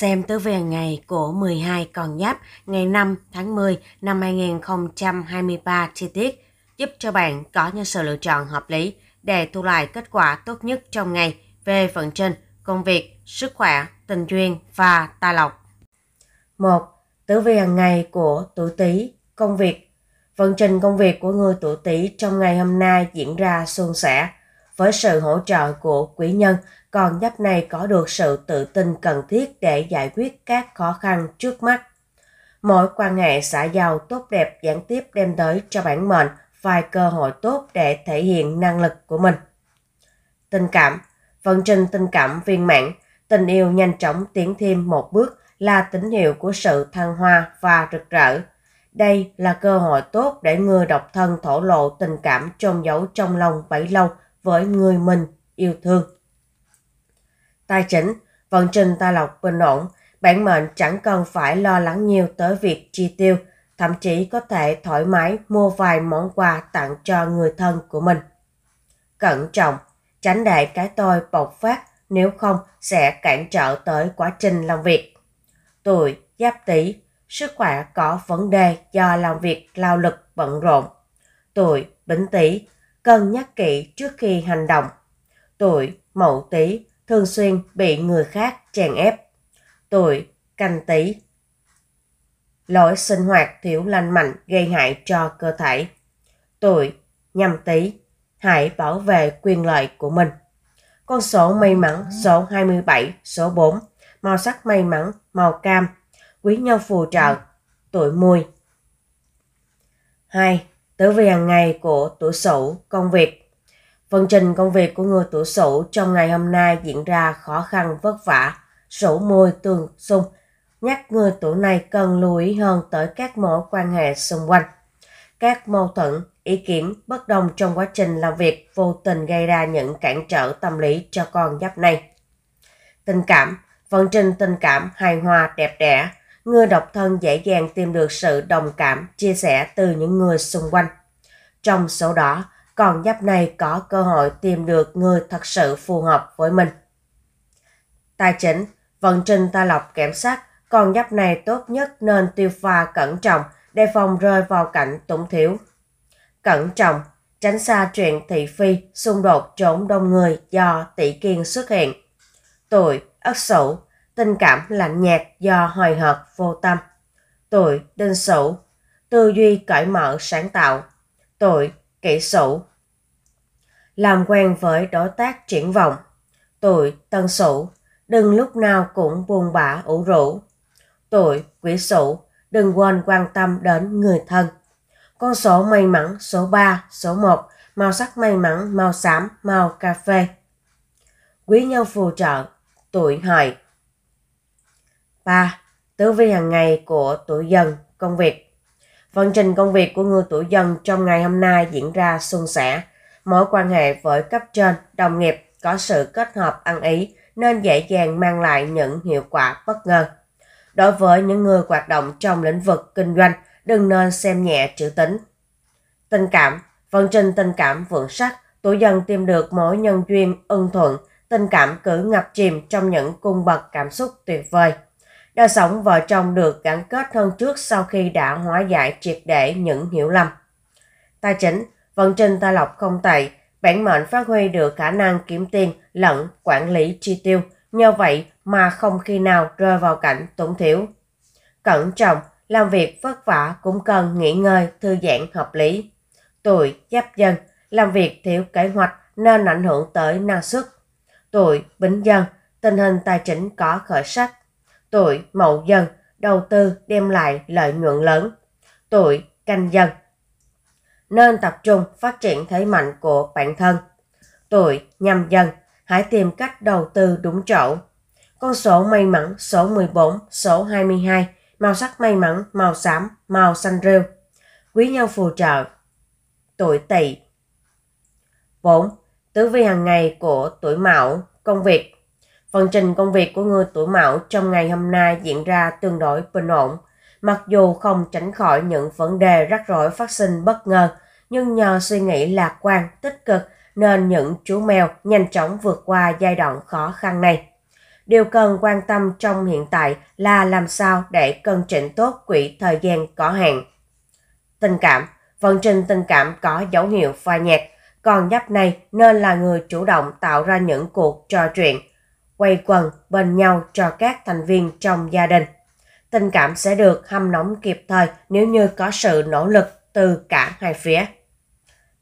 xem tới về ngày của 12 con giáp ngày 5 tháng 10 năm 2023 chi tiết, giúp cho bạn có những sự lựa chọn hợp lý để thu lại kết quả tốt nhất trong ngày về vận trình, công việc, sức khỏe, tình duyên và tài lộc. 1. Tử vi hàng ngày của tuổi Tý, công việc. Vận trình công việc của người tuổi Tý trong ngày hôm nay diễn ra suôn sẻ với sự hỗ trợ của quý nhân con giáp này có được sự tự tin cần thiết để giải quyết các khó khăn trước mắt. Mỗi quan hệ xã giao tốt đẹp gián tiếp đem tới cho bản mệnh vài cơ hội tốt để thể hiện năng lực của mình. Tình cảm Vận trình tình cảm viên mãn, tình yêu nhanh chóng tiến thêm một bước là tín hiệu của sự thăng hoa và rực rỡ. Đây là cơ hội tốt để người độc thân thổ lộ tình cảm trôn giấu trong lòng bấy lâu với người mình yêu thương. Tài chính, vận trình tài lộc bình ổn, bản mệnh chẳng cần phải lo lắng nhiều tới việc chi tiêu, thậm chí có thể thoải mái mua vài món quà tặng cho người thân của mình. Cẩn trọng, tránh để cái tôi bộc phát, nếu không sẽ cản trở tới quá trình làm việc. Tuổi Giáp Tý, sức khỏe có vấn đề do làm việc lao lực bận rộn. Tuổi Bính Tý, cân nhắc kỹ trước khi hành động. Tuổi Mậu Tý, thường xuyên bị người khác chèn ép. Tuổi canh tí. Lối sinh hoạt thiếu lành mạnh gây hại cho cơ thể. Tuổi nhâm tí. Hãy bảo vệ quyền lợi của mình. Con số may mắn số 27, số 4. Màu sắc may mắn màu cam. Quý nhân phù trợ. Tuổi mùi. 2. Tử vi hàng ngày của tuổi sửu, công việc Phần trình công việc của người tuổi Sửu trong ngày hôm nay diễn ra khó khăn vất vả, sổ môi tương xung, nhắc người tuổi này cần lưu ý hơn tới các mối quan hệ xung quanh. Các mâu thuẫn, ý kiến bất đồng trong quá trình làm việc vô tình gây ra những cản trở tâm lý cho con giáp này. Tình cảm, vận trình tình cảm hài hòa đẹp đẽ, người độc thân dễ dàng tìm được sự đồng cảm, chia sẻ từ những người xung quanh. Trong số đó, còn giáp này có cơ hội tìm được người thật sự phù hợp với mình. Tài chính, vận trình ta lọc kiểm soát, còn giáp này tốt nhất nên tiêu pha cẩn trọng, đề phòng rơi vào cảnh túng thiếu. Cẩn trọng, tránh xa chuyện thị phi, xung đột trốn đông người do tỷ kiên xuất hiện. Tuổi, ất sửu, tình cảm lạnh nhạt do hồi hợt vô tâm. Tuổi, đinh sửu, tư duy cởi mở sáng tạo. Tuổi, kỹ sủ. Làm quen với đối tác triển vọng, tuổi tân sửu đừng lúc nào cũng buồn bã ủ rũ. Tuổi quý sửu đừng quên quan tâm đến người thân. Con số may mắn số 3, số 1, màu sắc may mắn, màu xám, màu cà phê. Quý nhân phù trợ, tuổi hợi. 3. Tứ vi hàng ngày của tuổi dần, công việc Vận trình công việc của người tuổi dần trong ngày hôm nay diễn ra suôn sẻ. Mối quan hệ với cấp trên, đồng nghiệp có sự kết hợp ăn ý nên dễ dàng mang lại những hiệu quả bất ngờ. Đối với những người hoạt động trong lĩnh vực kinh doanh, đừng nên xem nhẹ chữ tính. Tình cảm, vận trình tình cảm vượng sắc, tuổi dần tìm được mối nhân duyên ưng thuận, tình cảm cứ ngập chìm trong những cung bậc cảm xúc tuyệt vời đa sống vợ chồng được gắn kết hơn trước sau khi đã hóa giải triệt để những hiểu lầm. Tài chính, vận trình tài lộc không tệ, bản mệnh phát huy được khả năng kiếm tiền lẫn quản lý chi tiêu, nhờ vậy mà không khi nào rơi vào cảnh túng thiếu. Cẩn trọng, làm việc vất vả cũng cần nghỉ ngơi, thư giãn hợp lý. Tuổi giáp dân, làm việc thiếu kế hoạch nên ảnh hưởng tới năng suất. Tuổi bính dân, tình hình tài chính có khởi sắc, Tuổi mậu dần đầu tư đem lại lợi nhuận lớn. Tuổi canh dần nên tập trung phát triển thế mạnh của bản thân. Tuổi nhâm dần hãy tìm cách đầu tư đúng chỗ. Con số may mắn số 14, số 22, màu sắc may mắn màu xám, màu xanh rêu. Quý nhân phù trợ. Tuổi tỵ 4. Tứ vi hàng ngày của tuổi mão, công việc. Phần trình công việc của người tuổi mão trong ngày hôm nay diễn ra tương đối bình ổn. Mặc dù không tránh khỏi những vấn đề rắc rối phát sinh bất ngờ, nhưng nhờ suy nghĩ lạc quan, tích cực nên những chú mèo nhanh chóng vượt qua giai đoạn khó khăn này. Điều cần quan tâm trong hiện tại là làm sao để cân chỉnh tốt quỹ thời gian có hạn. Tình cảm Vận trình tình cảm có dấu hiệu phai nhạt, còn nhấp này nên là người chủ động tạo ra những cuộc trò chuyện – quay quần bên nhau cho các thành viên trong gia đình. Tình cảm sẽ được hâm nóng kịp thời nếu như có sự nỗ lực từ cả hai phía.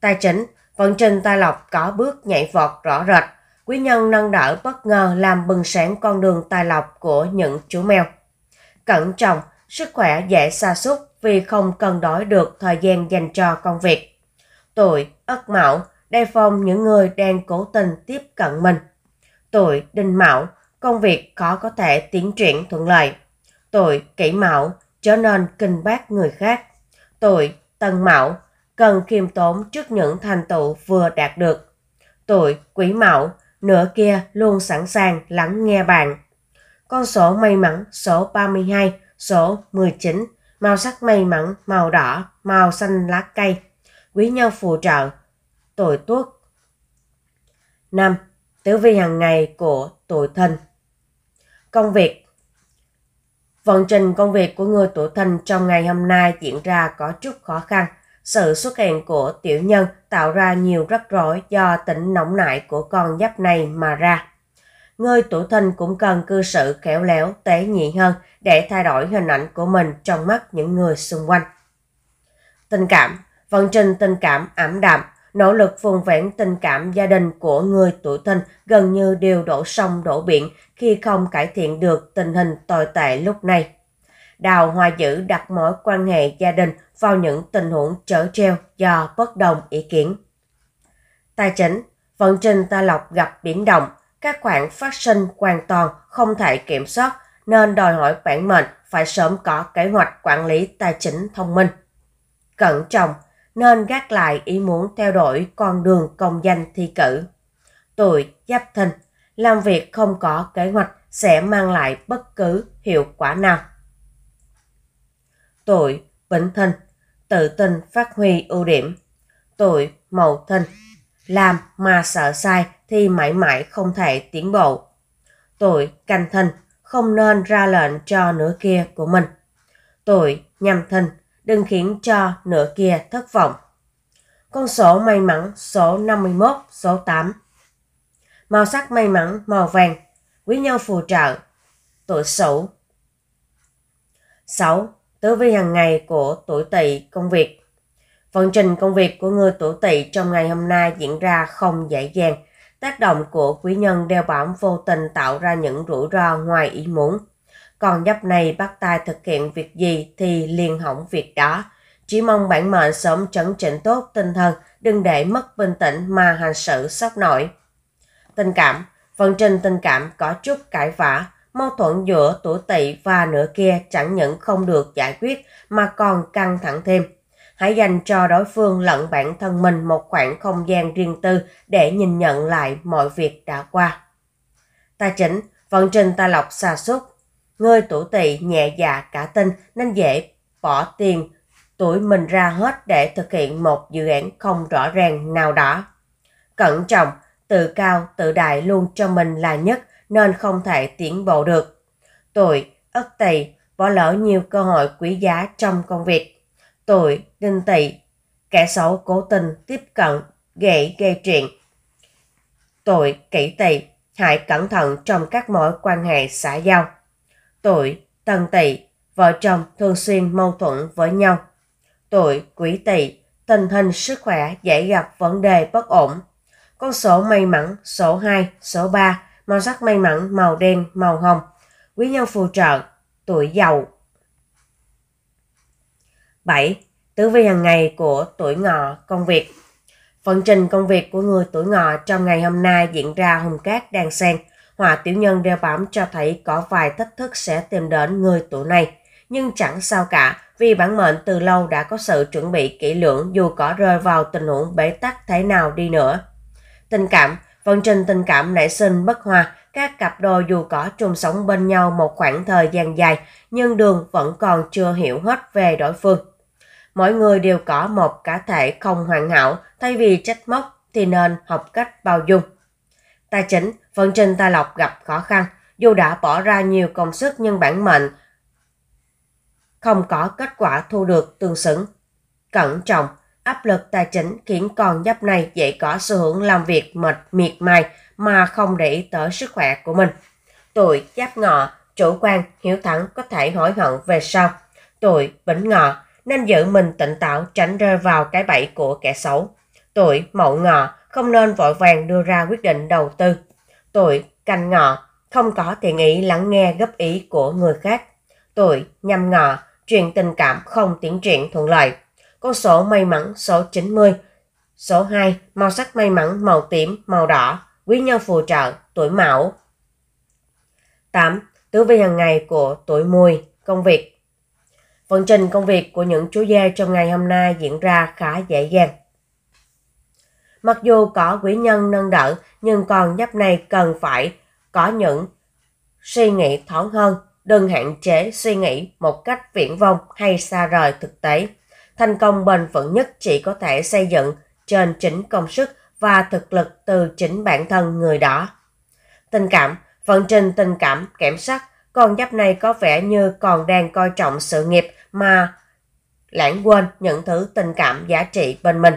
Tài chính, vận trình tài lộc có bước nhảy vọt rõ rệt. Quý nhân nâng đỡ bất ngờ làm bừng sáng con đường tài lộc của những chú mèo. Cẩn trọng, sức khỏe dễ sa sút vì không cân đối được thời gian dành cho công việc. Tuổi, ất mão, đề phòng những người đang cố tình tiếp cận mình Tuổi đinh mão, công việc khó có thể tiến triển thuận lợi. Tuổi kỷ mão, trở nên kinh bác người khác. Tuổi tân mão, cần khiêm tốn trước những thành tựu vừa đạt được. Tuổi quý mão, nửa kia luôn sẵn sàng lắng nghe bạn. Con số may mắn số 32, số 19, màu sắc may mắn màu đỏ, màu xanh lá cây. Quý nhân phù trợ, tuổi tuất. 5 tử vi hàng ngày của tuổi thân. Công việc Vận trình công việc của người tuổi thân trong ngày hôm nay diễn ra có chút khó khăn. Sự xuất hiện của tiểu nhân tạo ra nhiều rắc rối do tính nóng nảy của con giáp này mà ra. Người tuổi thân cũng cần cư xử khéo léo, tế nhị hơn để thay đổi hình ảnh của mình trong mắt những người xung quanh. Tình cảm Vận trình tình cảm ảm đạm nỗ lực vùng vẹn tình cảm gia đình của người tuổi thìn gần như đều đổ sông đổ biển khi không cải thiện được tình hình tồi tệ lúc này. Đào Hoa Dữ đặt mối quan hệ gia đình vào những tình huống trở treo do bất đồng ý kiến. Tài chính, vận trình ta lọc gặp biến động, các khoản phát sinh hoàn toàn không thể kiểm soát nên đòi hỏi bản mệnh phải sớm có kế hoạch quản lý tài chính thông minh. Cẩn trọng, nên gác lại ý muốn theo đuổi con đường công danh thi cử. Tuổi giáp thìn, làm việc không có kế hoạch sẽ mang lại bất cứ hiệu quả nào. Tuổi vĩnh thìn, tự tin phát huy ưu điểm. Tuổi mậu thìn, làm mà sợ sai thì mãi mãi không thể tiến bộ. Tuổi canh thìn, không nên ra lệnh cho nửa kia của mình. Tuổi nhâm thìn, đừng khiến cho nửa kia thất vọng. Con số may mắn số 51, số 8. Màu sắc may mắn màu vàng, quý nhân phù trợ, tuổi Sửu. 6. Tứ vi hàng ngày của tuổi Tỵ công việc. Vận trình công việc của người tuổi Tỵ trong ngày hôm nay diễn ra không dễ dàng. Tác động của quý nhân đeo bám vô tình tạo ra những rủi ro ngoài ý muốn. Còn nhóc này bắt tay thực hiện việc gì thì liền hỏng việc đó. Chỉ mong bản mệnh sớm chấn chỉnh tốt tinh thần, đừng để mất bình tĩnh mà hành sự sốc nổi. Tình cảm Phần trình tình cảm có chút cãi vã, mâu thuẫn giữa tuổi tỵ và nửa kia chẳng những không được giải quyết mà còn căng thẳng thêm. Hãy dành cho đối phương lẫn bản thân mình một khoảng không gian riêng tư để nhìn nhận lại mọi việc đã qua. Tài chính, vận trình tài lộc xa xúc Người tuổi tỵ nhẹ dạ cả tin nên dễ bỏ tiền tuổi mình ra hết để thực hiện một dự án không rõ ràng nào đó. Cẩn trọng, tự cao, tự đại luôn cho mình là nhất nên không thể tiến bộ được. Tuổi, ất tỵ bỏ lỡ nhiều cơ hội quý giá trong công việc. Tuổi, đinh tỵ kẻ xấu cố tình tiếp cận, gậy gây chuyện. Tuổi, kỷ tỵ hãy cẩn thận trong các mối quan hệ xã giao tuổi tần tỵ vợ chồng thường xuyên mâu thuẫn với nhau. Tuổi quý tỵ tình hình sức khỏe dễ gặp vấn đề bất ổn. Con số may mắn số 2, số 3, màu sắc may mắn màu đen, màu hồng. Quý nhân phù trợ, tuổi giàu. 7. tử vi hàng ngày của tuổi ngọ công việc. Phần trình công việc của người tuổi ngọ trong ngày hôm nay diễn ra hùng cát đan sen Hỏa tiểu nhân đeo bám cho thấy có vài thách thức sẽ tìm đến người tuổi này. Nhưng chẳng sao cả, vì bản mệnh từ lâu đã có sự chuẩn bị kỹ lưỡng dù có rơi vào tình huống bế tắc thế nào đi nữa. Tình cảm, vận trình tình cảm nảy sinh bất hòa, các cặp đôi dù có chung sống bên nhau một khoảng thời gian dài, nhưng đường vẫn còn chưa hiểu hết về đối phương. Mỗi người đều có một cá thể không hoàn hảo, thay vì trách móc thì nên học cách bao dung. Tài chính, Vận trình tài lộc gặp khó khăn, dù đã bỏ ra nhiều công sức nhưng bản mệnh không có kết quả thu được tương xứng. Cẩn trọng, áp lực tài chính khiến con giáp này dễ có xu hướng làm việc mệt miệt mài mà không để ý tới sức khỏe của mình. Tuổi giáp ngọ, chủ quan, hiểu thẳng có thể hối hận về sau. Tuổi bính ngọ, nên giữ mình tỉnh táo tránh rơi vào cái bẫy của kẻ xấu. Tuổi mậu ngọ, không nên vội vàng đưa ra quyết định đầu tư tội canh ngọ, không có tiện ý lắng nghe góp ý của người khác. tội nhằm ngọ, truyền tình cảm không tiến triển thuận lợi. Con số may mắn số 90. Số 2, màu sắc may mắn màu tím, màu đỏ, quý nhân phù trợ, tuổi mão. 8. Tứ vi hàng ngày của tuổi mùi, công việc. Vận trình công việc của những chú gia trong ngày hôm nay diễn ra khá dễ dàng. Mặc dù có quý nhân nâng đỡ, nhưng con giáp này cần phải có những suy nghĩ thoáng hơn, đừng hạn chế suy nghĩ một cách viễn vông hay xa rời thực tế. Thành công bền vững nhất chỉ có thể xây dựng trên chính công sức và thực lực từ chính bản thân người đó. Tình cảm, vận trình tình cảm kém sắc, con giáp này có vẻ như còn đang coi trọng sự nghiệp mà lãng quên những thứ tình cảm giá trị bên mình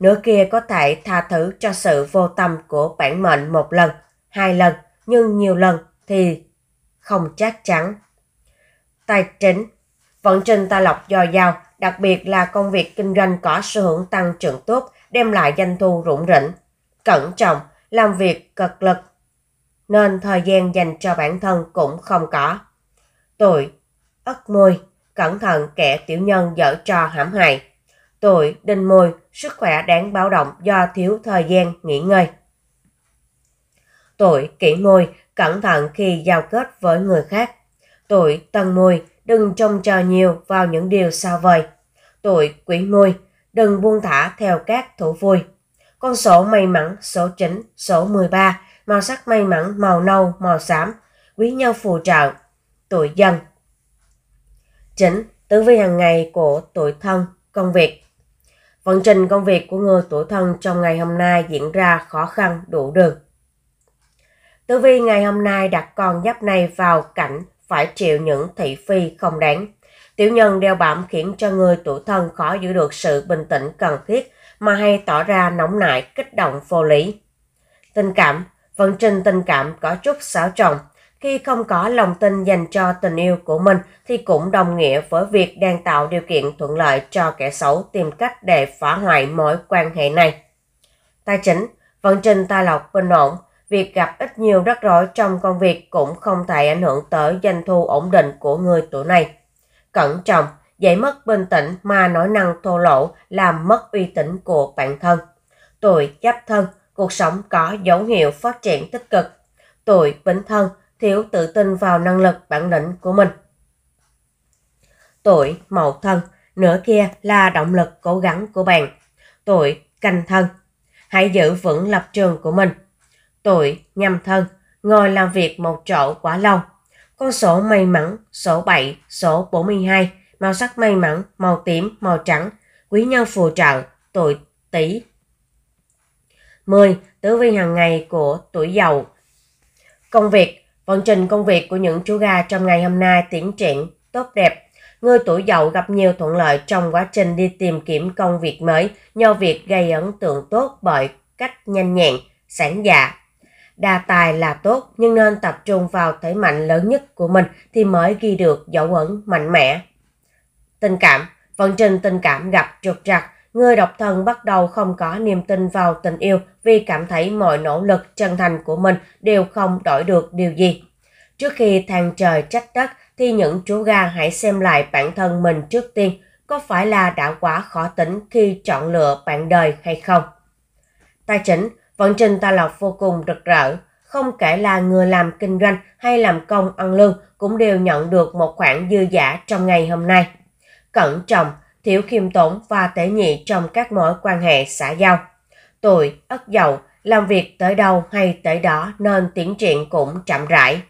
nửa kia có thể tha thứ cho sự vô tâm của bản mệnh một lần, hai lần, nhưng nhiều lần thì không chắc chắn. Tài chính Vận trình tài lộc dồi dào, đặc biệt là công việc kinh doanh có xu hướng tăng trưởng tốt, đem lại doanh thu rủng rỉnh. Cẩn trọng, làm việc cực lực, nên thời gian dành cho bản thân cũng không có. Tuổi Ất mùi, cẩn thận kẻ tiểu nhân dở trò hãm hại. Tuổi đinh mùi, sức khỏe đáng báo động do thiếu thời gian nghỉ ngơi. Tuổi kỷ mùi, cẩn thận khi giao kết với người khác. Tuổi tân mùi, đừng trông chờ nhiều vào những điều xa vời. Tuổi quý mùi, đừng buông thả theo các thủ vui. Con số may mắn số 9, số 13, màu sắc may mắn màu nâu, màu xám, quý nhau phù trợ, tuổi dần. 9. Tử vi hàng ngày của tuổi thân, công việc. Vận trình công việc của người tuổi thân trong ngày hôm nay diễn ra khó khăn đủ đường. Tử vi ngày hôm nay đặt con giáp này vào cảnh phải chịu những thị phi không đáng. Tiểu nhân đeo bám khiến cho người tuổi thân khó giữ được sự bình tĩnh cần thiết mà hay tỏ ra nóng nảy, kích động vô lý. Tình cảm, vận trình tình cảm có chút xáo trộn, khi không có lòng tin dành cho tình yêu của mình thì cũng đồng nghĩa với việc đang tạo điều kiện thuận lợi cho kẻ xấu tìm cách để phá hoại mối quan hệ này. Tài chính, vận trình tài lộc bình ổn, việc gặp ít nhiều rắc rối trong công việc cũng không thể ảnh hưởng tới doanh thu ổn định của người tuổi này. Cẩn trọng, dễ mất bình tĩnh mà nói năng thô lỗ làm mất uy tín của bản thân. Tuổi giáp thân, cuộc sống có dấu hiệu phát triển tích cực. Tuổi bính thân, thiếu tự tin vào năng lực bản lĩnh của mình. Tuổi mậu thân, nửa kia là động lực cố gắng của bạn. Tuổi canh thân, hãy giữ vững lập trường của mình. Tuổi nhâm thân, ngồi làm việc một chỗ quá lâu. Con số may mắn, số 7, số 42, màu sắc may mắn, màu tím, màu trắng, quý nhân phù trợ, tuổi tý. 10. tử vi hàng ngày của tuổi giàu Công việc Vận trình công việc của những chú gà trong ngày hôm nay tiến triển tốt đẹp. Người tuổi dậu gặp nhiều thuận lợi trong quá trình đi tìm kiếm công việc mới nhờ việc gây ấn tượng tốt bởi cách nhanh nhẹn, sáng dạ. Đa tài là tốt nhưng nên tập trung vào thế mạnh lớn nhất của mình thì mới ghi được dấu ấn mạnh mẽ. Tình cảm Vận trình tình cảm gặp trục trặc Người độc thân bắt đầu không có niềm tin vào tình yêu vì cảm thấy mọi nỗ lực chân thành của mình đều không đổi được điều gì. Trước khi than trời trách đất thì những chú gà hãy xem lại bản thân mình trước tiên có phải là đã quá khó tính khi chọn lựa bạn đời hay không. Tài chính, vận trình ta Lộc vô cùng rực rỡ, không kể là người làm kinh doanh hay làm công ăn lương cũng đều nhận được một khoản dư giả trong ngày hôm nay. Cẩn trọng, thiếu khiêm tốn và tế nhị trong các mối quan hệ xã giao. Tuổi ất dậu, làm việc tới đâu hay tới đó nên tiến triển cũng chậm rãi.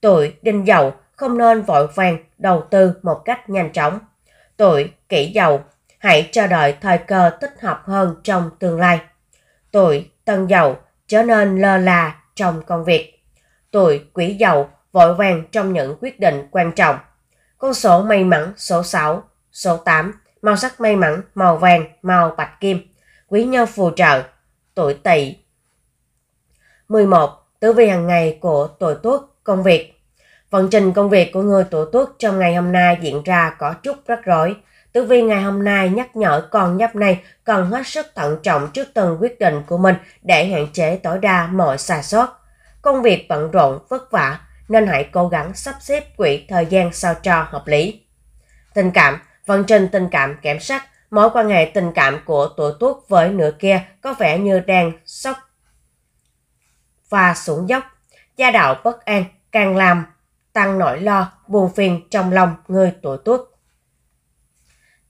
Tuổi đinh dậu, không nên vội vàng đầu tư một cách nhanh chóng. Tuổi kỷ dậu, hãy chờ đợi thời cơ thích hợp hơn trong tương lai. Tuổi tân dậu, trở nên lơ là trong công việc. Tuổi quý dậu, vội vàng trong những quyết định quan trọng. Con số may mắn số 6, số 8 màu sắc may mắn, màu vàng, màu bạch kim. Quý nhân phù trợ, tuổi tỵ. 11. Tử vi hàng ngày của tuổi tuất công việc. Vận trình công việc của người tuổi tuất trong ngày hôm nay diễn ra có chút rắc rối. Tử vi ngày hôm nay nhắc nhở con nhấp này cần hết sức thận trọng trước từng quyết định của mình để hạn chế tối đa mọi sai sót. Công việc bận rộn, vất vả nên hãy cố gắng sắp xếp quỹ thời gian sao cho hợp lý. Tình cảm Vận trình tình cảm kém sắc, mối quan hệ tình cảm của tuổi tuốt với nửa kia có vẻ như đang sốc và xuống dốc. Gia đạo bất an càng làm tăng nỗi lo, buồn phiền trong lòng người tuổi tuốt.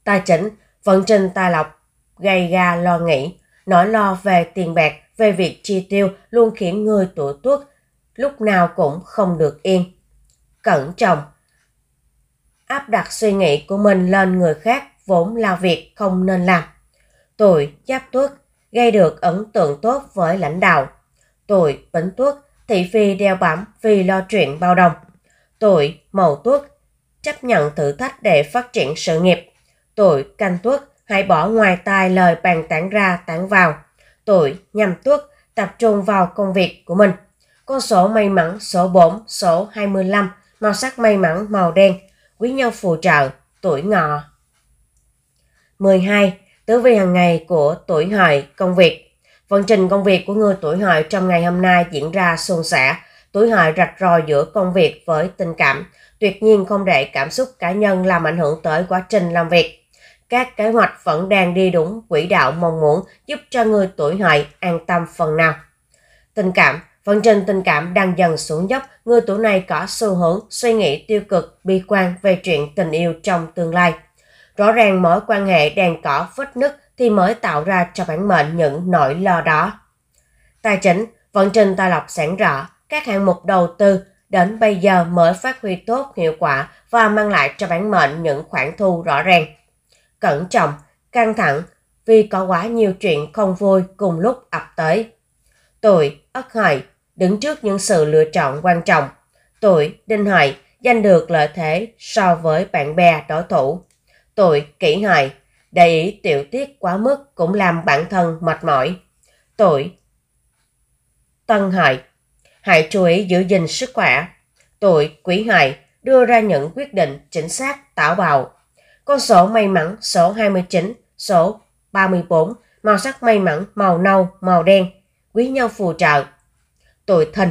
Tài chính, vận trình tài lộc, gây ra lo nghĩ, nỗi lo về tiền bạc, về việc chi tiêu luôn khiến người tuổi tuất lúc nào cũng không được yên. Cẩn trọng, áp đặt suy nghĩ của mình lên người khác vốn là việc không nên làm. Tuổi giáp tuất gây được ấn tượng tốt với lãnh đạo. Tuổi bính tuất thị phi đeo bám vì lo chuyện bao đồng. Tuổi mậu tuất chấp nhận thử thách để phát triển sự nghiệp. Tuổi canh tuất hãy bỏ ngoài tai lời bàn tán ra tán vào. Tuổi nhâm tuất tập trung vào công việc của mình. Con số may mắn số 4, số 25, màu sắc may mắn màu đen, quý nhân phù trợ, tuổi ngọ. 12. Tứ vi hàng ngày của tuổi hợi, công việc. Vận trình công việc của người tuổi hợi trong ngày hôm nay diễn ra suôn sẻ. Tuổi hợi rạch ròi giữa công việc với tình cảm. Tuyệt nhiên không để cảm xúc cá nhân làm ảnh hưởng tới quá trình làm việc các kế hoạch vẫn đang đi đúng quỹ đạo mong muốn giúp cho người tuổi hợi an tâm phần nào. Tình cảm, Vận trình tình cảm đang dần xuống dốc, người tuổi này có xu hướng suy nghĩ tiêu cực, bi quan về chuyện tình yêu trong tương lai. Rõ ràng mối quan hệ đang có vết nứt thì mới tạo ra cho bản mệnh những nỗi lo đó. Tài chính, vận trình tài lộc sản rõ, các hạng mục đầu tư đến bây giờ mới phát huy tốt hiệu quả và mang lại cho bản mệnh những khoản thu rõ ràng. Cẩn trọng, căng thẳng vì có quá nhiều chuyện không vui cùng lúc ập tới. Tuổi Ất Hợi Đứng trước những sự lựa chọn quan trọng, tuổi đinh hợi giành được lợi thế so với bạn bè đối thủ. Tuổi kỷ hợi để ý tiểu tiết quá mức cũng làm bản thân mệt mỏi. Tuổi tân hợi hãy chú ý giữ gìn sức khỏe. Tuổi quý hợi đưa ra những quyết định chính xác táo bạo. Con số may mắn số 29, số 34, màu sắc may mắn màu nâu, màu đen, quý nhau phù trợ tội thần